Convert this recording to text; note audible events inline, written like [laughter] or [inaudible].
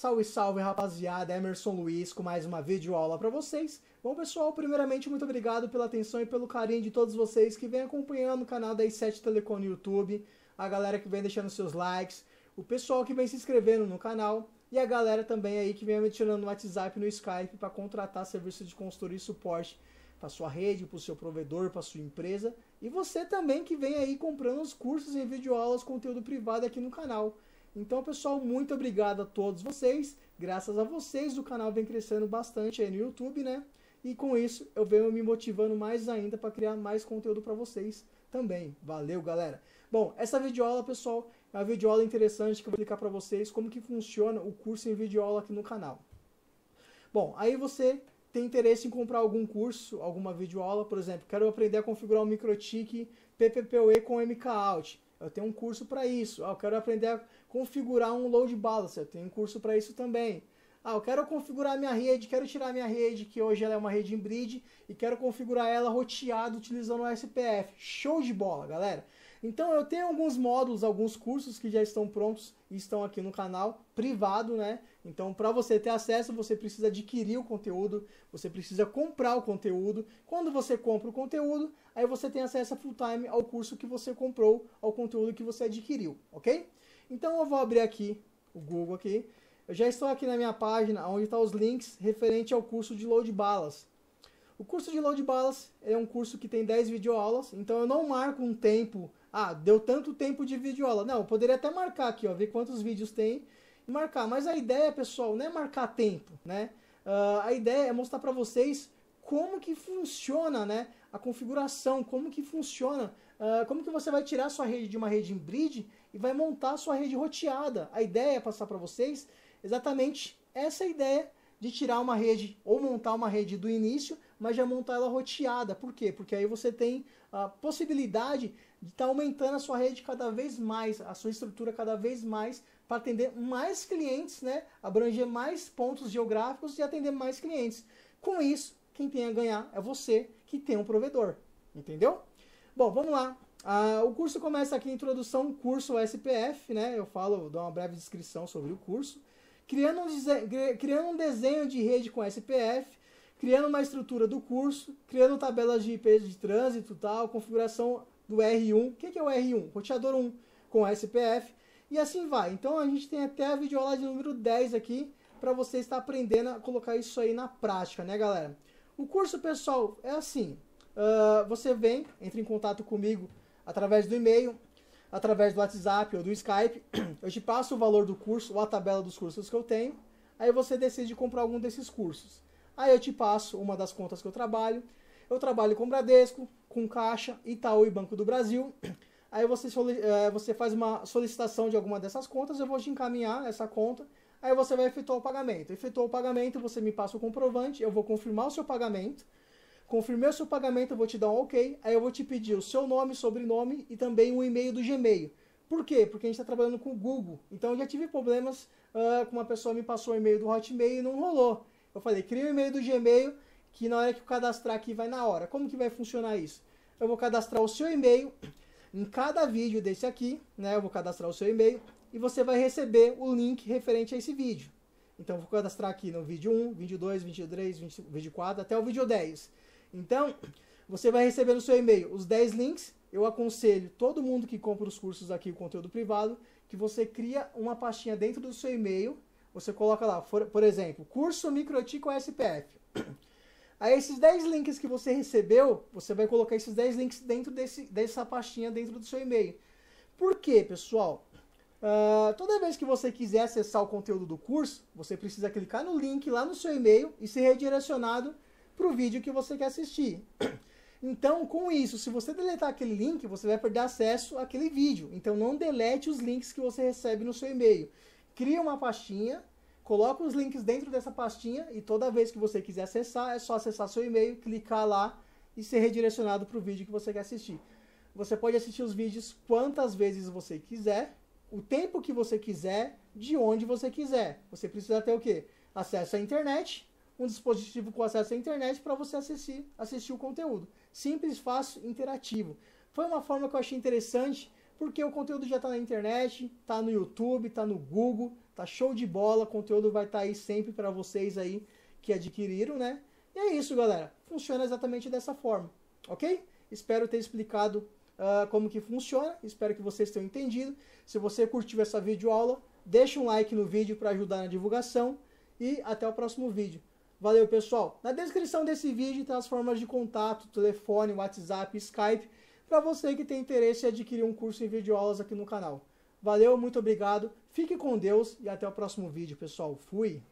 Salve, salve, rapaziada! Emerson Luiz com mais uma videoaula para vocês. Bom, pessoal, primeiramente, muito obrigado pela atenção e pelo carinho de todos vocês que vem acompanhando o canal da i7 Telecom no YouTube, a galera que vem deixando seus likes, o pessoal que vem se inscrevendo no canal e a galera também aí que vem me tirando no WhatsApp no Skype para contratar serviço de consultoria e suporte para sua rede, para o seu provedor, para sua empresa. E você também que vem aí comprando os cursos em videoaulas, conteúdo privado aqui no canal. Então, pessoal, muito obrigado a todos vocês. Graças a vocês, o canal vem crescendo bastante aí no YouTube, né? E com isso, eu venho me motivando mais ainda para criar mais conteúdo para vocês também. Valeu, galera! Bom, essa videoaula, pessoal, é uma videoaula interessante que eu vou explicar para vocês como que funciona o curso em videoaula aqui no canal. Bom, aí você tem interesse em comprar algum curso, alguma videoaula, por exemplo, quero aprender a configurar o um MikroTik PPPoE com MKOut. Eu tenho um curso para isso. Ah, eu quero aprender a configurar um load balancer. Tem um curso para isso também. Ah, eu quero configurar minha rede, quero tirar minha rede, que hoje ela é uma rede em bridge, e quero configurar ela roteada utilizando o SPF. Show de bola, galera! Então eu tenho alguns módulos, alguns cursos que já estão prontos e estão aqui no canal privado, né? Então para você ter acesso, você precisa adquirir o conteúdo, você precisa comprar o conteúdo. Quando você compra o conteúdo, aí você tem acesso full time ao curso que você comprou, ao conteúdo que você adquiriu, ok? Então eu vou abrir aqui o Google aqui. Eu já estou aqui na minha página onde estão tá os links referente ao curso de load balas. O curso de load balas é um curso que tem 10 videoaulas, então eu não marco um tempo. Ah, deu tanto tempo de videoaula. Não, eu poderia até marcar aqui, ó, ver quantos vídeos tem e marcar. Mas a ideia, pessoal, não é marcar tempo, né? Uh, a ideia é mostrar para vocês como que funciona, né? A configuração, como que funciona, uh, como que você vai tirar sua rede de uma rede em bridge e vai montar a sua rede roteada. A ideia é passar para vocês exatamente essa ideia de tirar uma rede ou montar uma rede do início, mas já montar ela roteada. Por quê? Porque aí você tem a possibilidade de estar tá aumentando a sua rede cada vez mais, a sua estrutura cada vez mais, para atender mais clientes, né? abranger mais pontos geográficos e atender mais clientes. Com isso, quem tem a ganhar é você que tem um provedor. Entendeu? Bom, vamos lá. Ah, o curso começa aqui, introdução, curso SPF, né? Eu falo, dou uma breve descrição sobre o curso. Criando um, criando um desenho de rede com SPF, criando uma estrutura do curso, criando tabelas de IP de trânsito tal, configuração do R1. O que é o R1? Roteador 1 com SPF. E assim vai. Então a gente tem até a videoaula de número 10 aqui para você estar aprendendo a colocar isso aí na prática, né, galera? O curso, pessoal, é assim. Uh, você vem, entra em contato comigo através do e-mail, através do WhatsApp ou do Skype. [clears throat] Eu te passo o valor do curso ou a tabela dos cursos que eu tenho. Aí você decide comprar algum desses cursos. Aí eu te passo uma das contas que eu trabalho. Eu trabalho com Bradesco, com Caixa, Itaú e Banco do Brasil. [clears throat] Aí você, eh, você faz uma solicitação de alguma dessas contas, eu vou te encaminhar essa conta. Aí você vai efetuar o pagamento. Efetuou o pagamento, você me passa o comprovante, eu vou confirmar o seu pagamento. Confirmei o seu pagamento, eu vou te dar um OK. Aí eu vou te pedir o seu nome, sobrenome e também o e-mail do Gmail. Por quê? Porque a gente está trabalhando com o Google. Então eu já tive problemas uh, ah, com uma pessoa me passou o e-mail do Hotmail e não rolou. Eu falei, cria o e-mail do Gmail, que na hora que eu cadastrar aqui vai na hora. Como que vai funcionar isso? Eu vou cadastrar o seu e-mail em cada vídeo desse aqui, né? Eu vou cadastrar o seu e-mail e você vai receber o link referente a esse vídeo. Então vou cadastrar aqui no vídeo 1, 3, vídeo 4, até o vídeo 10. Então, você vai receber no seu e-mail os 10 links. Eu aconselho todo mundo que compra os cursos aqui, o conteúdo privado, que você cria uma pastinha dentro do seu e-mail. Você coloca lá, for, por exemplo, curso MicroT com SPF. [clears throat] Aí esses 10 links que você recebeu, você vai colocar esses 10 links dentro desse, dessa pastinha dentro do seu e-mail. Por quê, pessoal? Uh, toda vez que você quiser acessar o conteúdo do curso, você precisa clicar no link lá no seu e-mail e ser redirecionado para o vídeo que você quer assistir. [clears throat] Então, com isso, se você deletar aquele link, você vai perder acesso àquele vídeo. Então, não delete os links que você recebe no seu e-mail. Cria uma pastinha, coloca os links dentro dessa pastinha e toda vez que você quiser acessar, é só acessar seu e-mail, clicar lá e ser redirecionado para o vídeo que você quer assistir. Você pode assistir os vídeos quantas vezes você quiser, o tempo que você quiser, de onde você quiser. Você precisa ter o quê? Acesso à internet, um dispositivo com acesso à internet para você assistir, assistir o conteúdo. Simples, fácil, interativo. Foi uma forma que eu achei interessante, porque o conteúdo já está na internet, está no YouTube, está no Google, está show de bola, o conteúdo vai estar tá aí sempre para vocês aí que adquiriram, né? E é isso, galera. Funciona exatamente dessa forma, ok? Espero ter explicado uh, como que funciona, espero que vocês tenham entendido. Se você curtiu essa videoaula, deixa um like no vídeo para ajudar na divulgação e até o próximo vídeo. Valeu, pessoal! Na descrição desse vídeo tem as formas de contato, telefone, WhatsApp, Skype, para você que tem interesse em adquirir um curso em videoaulas aqui no canal. Valeu, muito obrigado, fique com Deus e até o próximo vídeo, pessoal. Fui!